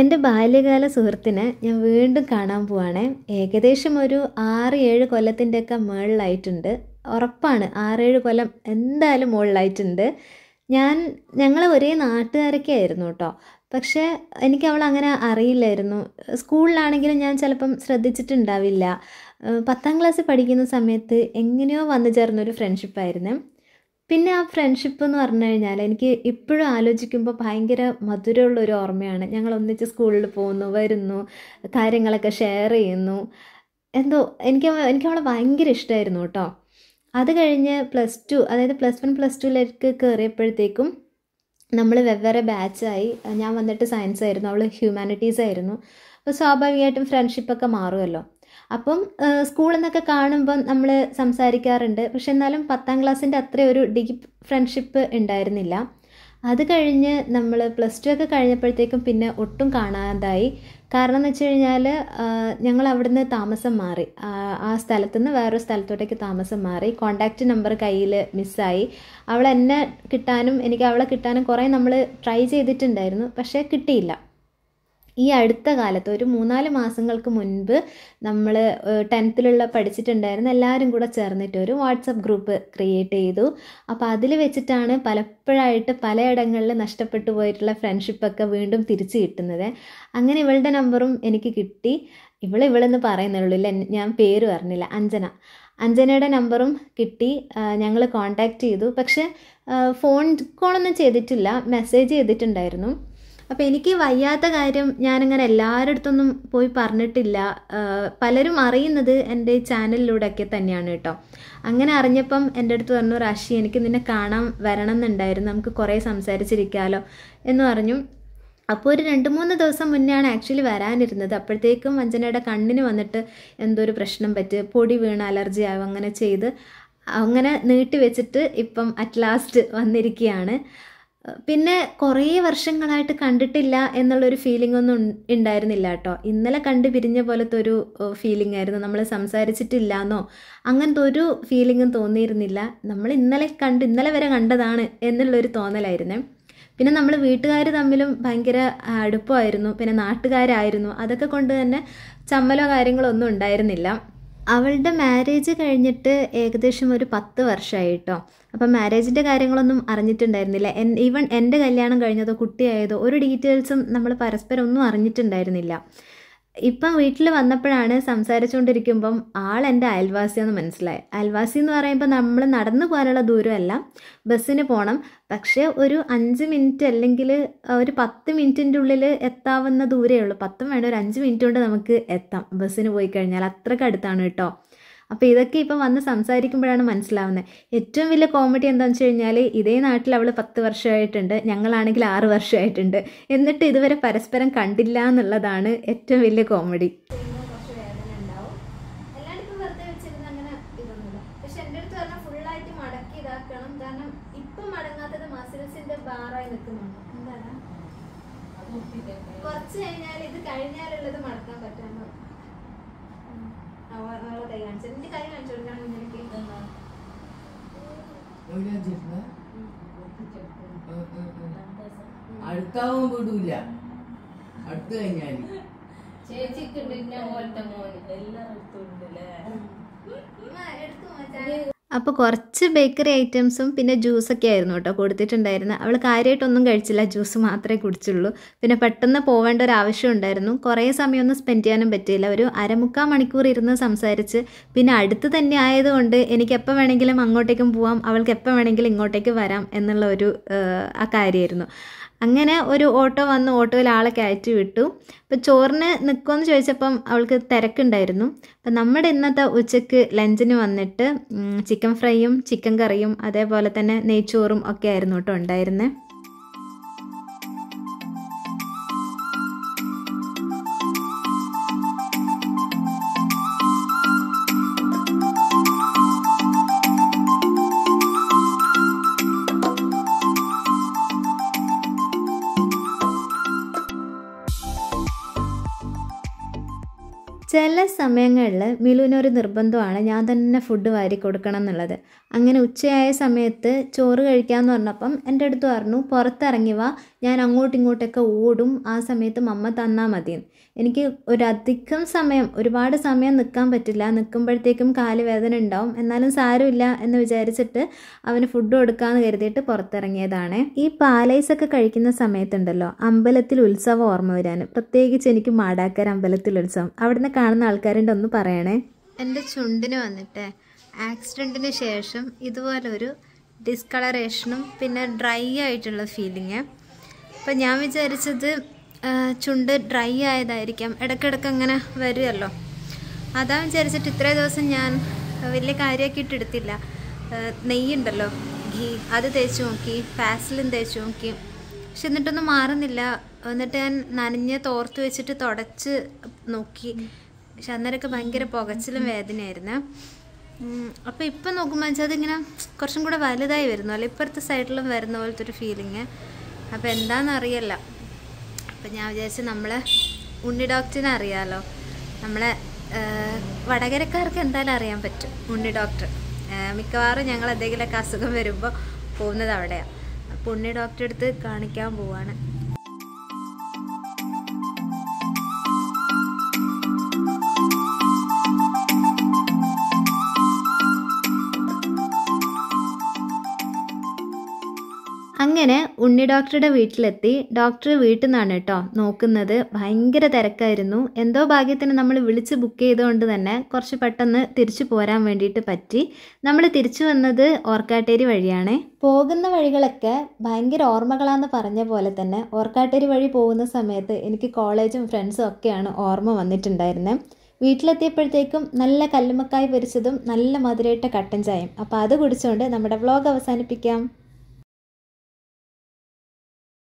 എൻ്റെ ബാല്യകാല സുഹൃത്തിനെ ഞാൻ വീണ്ടും കാണാൻ പോവാണ് ഏകദേശം ഒരു ആറ് ഏഴ് കൊല്ലത്തിൻ്റെയൊക്കെ മുകളിലായിട്ടുണ്ട് ഉറപ്പാണ് ആറേഴ് കൊല്ലം എന്തായാലും മുകളിലായിട്ടുണ്ട് ഞാൻ ഞങ്ങൾ ഒരേ നാട്ടുകാരൊക്കെ ആയിരുന്നു കേട്ടോ പക്ഷേ എനിക്ക് അവൾ അങ്ങനെ അറിയില്ലായിരുന്നു സ്കൂളിലാണെങ്കിലും ഞാൻ ചിലപ്പം ശ്രദ്ധിച്ചിട്ടുണ്ടാവില്ല പത്താം ക്ലാസ്സിൽ പഠിക്കുന്ന സമയത്ത് എങ്ങനെയോ വന്നു ചേർന്നൊരു ഫ്രണ്ട്ഷിപ്പായിരുന്നു പിന്നെ ആ ഫ്രണ്ട്ഷിപ്പ് എന്ന് പറഞ്ഞു കഴിഞ്ഞാൽ എനിക്ക് ഇപ്പോഴും ആലോചിക്കുമ്പോൾ ഭയങ്കര മധുരമുള്ള ഒരു ഓർമ്മയാണ് ഞങ്ങൾ ഒന്നിച്ച് സ്കൂളിൽ പോകുന്നു വരുന്നു കാര്യങ്ങളൊക്കെ ഷെയർ ചെയ്യുന്നു എന്തോ എനിക്ക് എനിക്ക് അവളെ ഭയങ്കര ഇഷ്ടമായിരുന്നു കേട്ടോ അത് കഴിഞ്ഞ് പ്ലസ് ടു അതായത് പ്ലസ് വൺ പ്ലസ് ടുവിലേക്ക് കയറിയപ്പോഴത്തേക്കും നമ്മൾ വെവ്വേറെ ബാച്ചായി ഞാൻ വന്നിട്ട് സയൻസ് ആയിരുന്നു അവൾ ഹ്യൂമാനിറ്റീസ് ആയിരുന്നു അപ്പോൾ സ്വാഭാവികമായിട്ടും ഫ്രണ്ട്ഷിപ്പൊക്കെ മാറുമല്ലോ അപ്പം സ്കൂളിൽ നിന്നൊക്കെ കാണുമ്പം നമ്മൾ സംസാരിക്കാറുണ്ട് പക്ഷെ എന്നാലും പത്താം ക്ലാസ്സിൻ്റെ അത്ര ഒരു ഡീപ്പ് ഫ്രണ്ട്ഷിപ്പ് ഉണ്ടായിരുന്നില്ല അത് കഴിഞ്ഞ് നമ്മൾ പ്ലസ് ടു ഒക്കെ കഴിഞ്ഞപ്പോഴത്തേക്കും പിന്നെ ഒട്ടും കാണാതായി കാരണം എന്ന് വെച്ച് കഴിഞ്ഞാൽ ഞങ്ങൾ അവിടുന്ന് താമസം മാറി ആ സ്ഥലത്തു നിന്ന് വേറൊരു സ്ഥലത്തോട്ടേക്ക് താമസം മാറി കോണ്ടാക്റ്റ് നമ്പർ കയ്യിൽ മിസ്സായി അവളെന്നെ കിട്ടാനും എനിക്ക് അവളെ കിട്ടാനും കുറേ നമ്മൾ ട്രൈ ചെയ്തിട്ടുണ്ടായിരുന്നു പക്ഷേ കിട്ടിയില്ല ഈ അടുത്ത കാലത്ത് ഒരു മൂന്നാല് മാസങ്ങൾക്ക് മുൻപ് നമ്മൾ ടെൻത്തിലുള്ള പഠിച്ചിട്ടുണ്ടായിരുന്ന എല്ലാവരും കൂടെ ചേർന്നിട്ട് ഒരു വാട്സപ്പ് ഗ്രൂപ്പ് ക്രിയേറ്റ് ചെയ്തു അപ്പോൾ അതിൽ വെച്ചിട്ടാണ് പലപ്പോഴായിട്ട് പലയിടങ്ങളിൽ നഷ്ടപ്പെട്ടു പോയിട്ടുള്ള ഫ്രണ്ട്ഷിപ്പൊക്കെ വീണ്ടും തിരിച്ചു കിട്ടുന്നത് അങ്ങനെ ഇവളുടെ നമ്പറും എനിക്ക് കിട്ടി ഇവൾ ഇവളെന്ന് പറയുന്നുള്ളൂ ഇല്ല ഞാൻ പേര് പറഞ്ഞില്ല അഞ്ജന അഞ്ജനയുടെ നമ്പറും കിട്ടി ഞങ്ങൾ കോണ്ടാക്ട് ചെയ്തു പക്ഷേ ഫോൺ കോളൊന്നും ചെയ്തിട്ടില്ല മെസ്സേജ് ചെയ്തിട്ടുണ്ടായിരുന്നു അപ്പോൾ എനിക്ക് വയ്യാത്ത കാര്യം ഞാനിങ്ങനെ എല്ലാവരുടെ അടുത്തൊന്നും പോയി പറഞ്ഞിട്ടില്ല പലരും അറിയുന്നത് എൻ്റെ ചാനലിലൂടെയൊക്കെ തന്നെയാണ് കേട്ടോ അങ്ങനെ അറിഞ്ഞപ്പം എൻ്റെ അടുത്ത് പറഞ്ഞു റാഷി എനിക്ക് നിന്നെ കാണാൻ വരണം എന്നുണ്ടായിരുന്നു നമുക്ക് കുറേ സംസാരിച്ചിരിക്കാമല്ലോ എന്ന് പറഞ്ഞു അപ്പോൾ ഒരു രണ്ട് മൂന്ന് ദിവസം മുന്നെയാണ് ആക്ച്വലി വരാനിരുന്നത് അപ്പോഴത്തേക്കും വഞ്ചനയുടെ കണ്ണിന് വന്നിട്ട് എന്തോ ഒരു പ്രശ്നം പറ്റി പൊടി വീണ അലർജി ആവും അങ്ങനെ ചെയ്ത് അങ്ങനെ നീട്ടി വെച്ചിട്ട് ഇപ്പം അറ്റ് ലാസ്റ്റ് വന്നിരിക്കുകയാണ് പിന്നെ കുറേ വർഷങ്ങളായിട്ട് കണ്ടിട്ടില്ല എന്നുള്ളൊരു ഫീലിംഗ് ഒന്നും ഉണ്ടായിരുന്നില്ല കേട്ടോ ഇന്നലെ കണ്ടു പിരിഞ്ഞ പോലത്തെ ഒരു ഫീലിംഗ് ആയിരുന്നു നമ്മൾ സംസാരിച്ചിട്ടില്ല എന്നോ അങ്ങനത്തെ ഒരു ഫീലിങ്ങും തോന്നിയിരുന്നില്ല നമ്മൾ ഇന്നലെ കണ്ട് ഇന്നലെ വരെ കണ്ടതാണ് എന്നുള്ളൊരു തോന്നലായിരുന്നേ പിന്നെ നമ്മൾ വീട്ടുകാർ തമ്മിലും ഭയങ്കര അടുപ്പമായിരുന്നു പിന്നെ നാട്ടുകാരായിരുന്നു അതൊക്കെ കൊണ്ട് തന്നെ ചമ്മലോ കാര്യങ്ങളോ ഒന്നും ഉണ്ടായിരുന്നില്ല അവളുടെ മാരേജ് കഴിഞ്ഞിട്ട് ഏകദേശം ഒരു പത്ത് വർഷമായി കേട്ടോ അപ്പം മാരേജിൻ്റെ കാര്യങ്ങളൊന്നും അറിഞ്ഞിട്ടുണ്ടായിരുന്നില്ല എൻ ഈവൺ എൻ്റെ കല്യാണം കഴിഞ്ഞതോ കുട്ടിയായതോ ഒരു ഡീറ്റെയിൽസും നമ്മൾ പരസ്പരം ഒന്നും അറിഞ്ഞിട്ടുണ്ടായിരുന്നില്ല ഇപ്പം വീട്ടിൽ വന്നപ്പോഴാണ് സംസാരിച്ചുകൊണ്ടിരിക്കുമ്പം ആൾ എൻ്റെ അയൽവാസിയാന്ന് മനസ്സിലായി അയൽവാസി എന്ന് പറയുമ്പോൾ നമ്മൾ നടന്നു പോകാനുള്ള ദൂരമല്ല ബസ്സിന് പോകണം പക്ഷേ ഒരു അഞ്ച് മിനിറ്റ് അല്ലെങ്കിൽ ഒരു പത്ത് മിനിറ്റിൻ്റെ ഉള്ളിൽ എത്താവുന്ന ദൂരമേ ഉള്ളൂ പത്തും വേണ്ട ഒരു അഞ്ച് മിനിറ്റ് കൊണ്ട് നമുക്ക് എത്താം ബസ്സിന് പോയി കഴിഞ്ഞാൽ അത്രയ്ക്ക് അടുത്താണ് കേട്ടോ അപ്പോൾ ഇതൊക്കെ ഇപ്പം വന്ന് സംസാരിക്കുമ്പോഴാണ് മനസ്സിലാവുന്നത് ഏറ്റവും വലിയ കോമഡി എന്താണെന്ന് വെച്ച് കഴിഞ്ഞാൽ ഇതേ നാട്ടിൽ അവൾ പത്ത് വർഷമായിട്ടുണ്ട് ഞങ്ങളാണെങ്കിൽ ആറ് വർഷമായിട്ടുണ്ട് എന്നിട്ട് ഇതുവരെ പരസ്പരം കണ്ടില്ല എന്നുള്ളതാണ് ഏറ്റവും വലിയ കോമഡി കുറച്ച് കഴിഞ്ഞാൽ ഇത് കഴിഞ്ഞാലുള്ളത് മടക്കാൻ പറ്റാമോ അവളെ അടുത്താവും വിടൂല അടുത്ത് കഴിഞ്ഞാൽ ചേച്ചിക്കുണ്ട് പോലത്തെ മോന് എല്ലായിടത്തും ഉണ്ട് അല്ലേ എടുത്തു അപ്പോൾ കുറച്ച് ബേക്കറി ഐറ്റംസും പിന്നെ ജ്യൂസൊക്കെ ആയിരുന്നു കേട്ടോ കൊടുത്തിട്ടുണ്ടായിരുന്നത് അവൾ കാര്യമായിട്ടൊന്നും കഴിച്ചില്ല ജ്യൂസ് മാത്രമേ കുടിച്ചുള്ളൂ പിന്നെ പെട്ടെന്ന് പോവേണ്ട ഒരു ആവശ്യം ഉണ്ടായിരുന്നു കുറേ സമയമൊന്നും സ്പെൻഡ് ചെയ്യാനും പറ്റിയില്ല ഒരു അരമുക്കാൽ മണിക്കൂർ ഇരുന്ന് സംസാരിച്ച് പിന്നെ അടുത്ത് തന്നെ ആയതുകൊണ്ട് എനിക്ക് എപ്പോൾ വേണമെങ്കിലും അങ്ങോട്ടേക്കും പോവാം അവൾക്ക് എപ്പോൾ വേണമെങ്കിലും ഇങ്ങോട്ടേക്ക് വരാം എന്നുള്ള ഒരു ആ കാര്യമായിരുന്നു അങ്ങനെ ഒരു ഓട്ടോ വന്ന് ഓട്ടോയിൽ ആളെ കയറ്റി വിട്ടു അപ്പോൾ ചോറിന് നിൽക്കുമെന്ന് ചോദിച്ചപ്പം അവൾക്ക് തിരക്കുണ്ടായിരുന്നു അപ്പം നമ്മുടെ ഇന്നത്തെ ഉച്ചക്ക് ലഞ്ചിന് വന്നിട്ട് ചിക്കൻ ഫ്രൈയും ചിക്കൻ കറിയും അതേപോലെ തന്നെ നെയ്ച്ചോറും ഒക്കെ ആയിരുന്നു കേട്ടോ ഉണ്ടായിരുന്നത് ചില സമയങ്ങളിൽ മിലുവിനൊരു നിർബന്ധമാണ് ഞാൻ തന്നെ ഫുഡ് വാരി കൊടുക്കണം എന്നുള്ളത് അങ്ങനെ ഉച്ചയായ സമയത്ത് ചോറ് കഴിക്കാമെന്ന് പറഞ്ഞപ്പം എൻ്റെ അടുത്ത് പറഞ്ഞു പുറത്തിറങ്ങി വാ ഞാൻ അങ്ങോട്ടും ഇങ്ങോട്ടൊക്കെ ഓടും ആ സമയത്ത് മമ്മ തന്നാൽ മതി എനിക്ക് ഒരധികം സമയം ഒരുപാട് സമയം നിൽക്കാൻ പറ്റില്ല നിൽക്കുമ്പോഴത്തേക്കും കാല് വേദന ഉണ്ടാവും എന്നാലും സാരമില്ല എന്ന് വിചാരിച്ചിട്ട് അവന് ഫുഡ് കൊടുക്കാമെന്ന് കരുതിയിട്ട് പുറത്തിറങ്ങിയതാണ് ഈ പാലൈസൊക്കെ കഴിക്കുന്ന സമയത്തുണ്ടല്ലോ അമ്പലത്തിൽ ഉത്സവം ഓർമ്മ വരാൻ പ്രത്യേകിച്ച് എനിക്ക് മാടാക്കര അമ്പലത്തിൽ ഉത്സവം അവിടുന്ന് കാണുന്ന ആൾക്കാരുണ്ടൊന്ന് പറയണേ എൻ്റെ ചുണ്ടിന് വന്നിട്ടേ ആക്സിഡൻറ്റിന് ശേഷം ഇതുപോലൊരു ഡിസ്കളറേഷനും പിന്നെ ഡ്രൈ ആയിട്ടുള്ള ഫീലിങ് അപ്പം ഞാൻ വിചാരിച്ചത് ചുണ്ട് ഡ്രൈ ആയതായിരിക്കാം ഇടയ്ക്കിടയ്ക്ക് അങ്ങനെ വരുമല്ലോ അതാ വിചാരിച്ചിട്ട് ഇത്രയും ദിവസം ഞാൻ വലിയ കാര്യമാക്കിയിട്ട് എടുത്തില്ല നെയ്യുണ്ടല്ലോ ഘീ അത് തേച്ച് നോക്കി ഫാസിലും തേച്ച് നോക്കി പക്ഷെ എന്നിട്ടൊന്നും മാറുന്നില്ല എന്നിട്ട് ഞാൻ നനഞ്ഞ് തോർത്ത് വെച്ചിട്ട് തുടച്ച് നോക്കി പക്ഷെ അന്നേരമൊക്കെ ഭയങ്കര പുകച്ചിലും വേദനയായിരുന്നു അപ്പോൾ ഇപ്പൊ നോക്കുമ്പോൾ വെച്ചാൽ അതിങ്ങനെ കുറച്ചും കൂടെ വലുതായി വരുന്നു അല്ലെ ഇപ്പുറത്തെ സൈഡിലും വരുന്ന പോലത്തെ ഒരു ഫീലിങ് അപ്പോൾ എന്താന്ന് അറിയല്ല അപ്പൊ ഞാൻ വിചാരിച്ച നമ്മളെ ഉണ്ണി ഡോക്ടറിനെ അറിയാലോ നമ്മളെ വടകരക്കാർക്ക് എന്തായാലും അറിയാൻ പറ്റും ഉണ്ണി ഡോക്ടർ മിക്കവാറും ഞങ്ങൾ എന്തെങ്കിലുമൊക്കെ അസുഖം വരുമ്പോൾ പോകുന്നത് അവിടെയാണ് അപ്പോൾ ഉണ്ണി ഡോക്ടറെ അടുത്ത് കാണിക്കാൻ പോവാണ് ഉണ്ണി ഡോക്ടറുടെ വീട്ടിലെത്തി ഡോക്ടർ വീട്ടിൽ നിന്നാണ് കേട്ടോ നോക്കുന്നത് ഭയങ്കര തിരക്കായിരുന്നു എന്തോ ഭാഗ്യത്തിന് നമ്മൾ വിളിച്ച് ബുക്ക് ചെയ്തുകൊണ്ട് തന്നെ കുറച്ച് പെട്ടെന്ന് തിരിച്ചു പോരാൻ വേണ്ടിയിട്ട് പറ്റി നമ്മൾ തിരിച്ചു വന്നത് ഓർക്കാട്ടേരി വഴിയാണ് പോകുന്ന വഴികളൊക്കെ ഭയങ്കര ഓർമ്മകളാന്ന് പറഞ്ഞ പോലെ തന്നെ ഓർക്കാട്ടേരി വഴി പോകുന്ന സമയത്ത് എനിക്ക് കോളേജും ഫ്രണ്ട്സും ഒക്കെയാണ് ഓർമ്മ വന്നിട്ടുണ്ടായിരുന്നത് വീട്ടിലെത്തിയപ്പോഴത്തേക്കും നല്ല കല്ലുമക്കായി പൊരിച്ചതും നല്ല മധുരയിട്ട കട്ടൻ ചായയും അപ്പോൾ അത് കുടിച്ചുകൊണ്ട് നമ്മുടെ വ്ലോഗ് അവസാനിപ്പിക്കാം